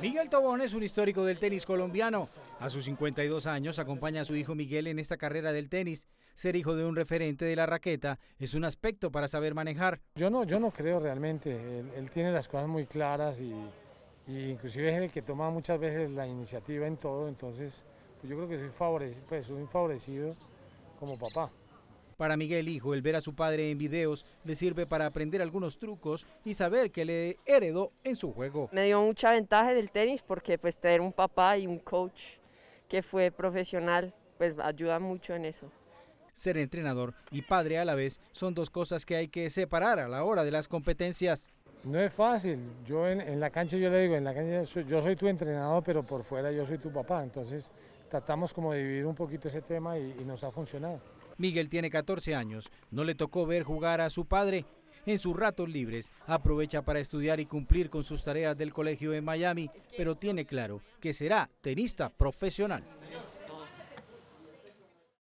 Miguel Tobón es un histórico del tenis colombiano. A sus 52 años acompaña a su hijo Miguel en esta carrera del tenis. Ser hijo de un referente de la raqueta es un aspecto para saber manejar. Yo no, yo no creo realmente. Él, tiene las cosas muy claras y, inclusive es el que toma muchas veces la iniciativa en todo. Entonces, pues yo creo que soy favorecido, pues soy favorecido como papá. Para Miguel Hijo, el ver a su padre en videos le sirve para aprender algunos trucos y saber que le heredó en su juego. Me dio mucha ventaja del tenis porque pues tener un papá y un coach que fue profesional pues ayuda mucho en eso. Ser entrenador y padre a la vez son dos cosas que hay que separar a la hora de las competencias. No es fácil. Yo en, la cancha, yo le digo, en la cancha yo soy tu entrenador, pero por fuera yo soy tu papá. Entonces tratamos como de vivir un poquito ese tema y, y nos ha funcionado. Miguel tiene 14 años, no le tocó ver jugar a su padre. En sus ratos libres aprovecha para estudiar y cumplir con sus tareas del colegio en Miami, pero tiene claro que será tenista profesional.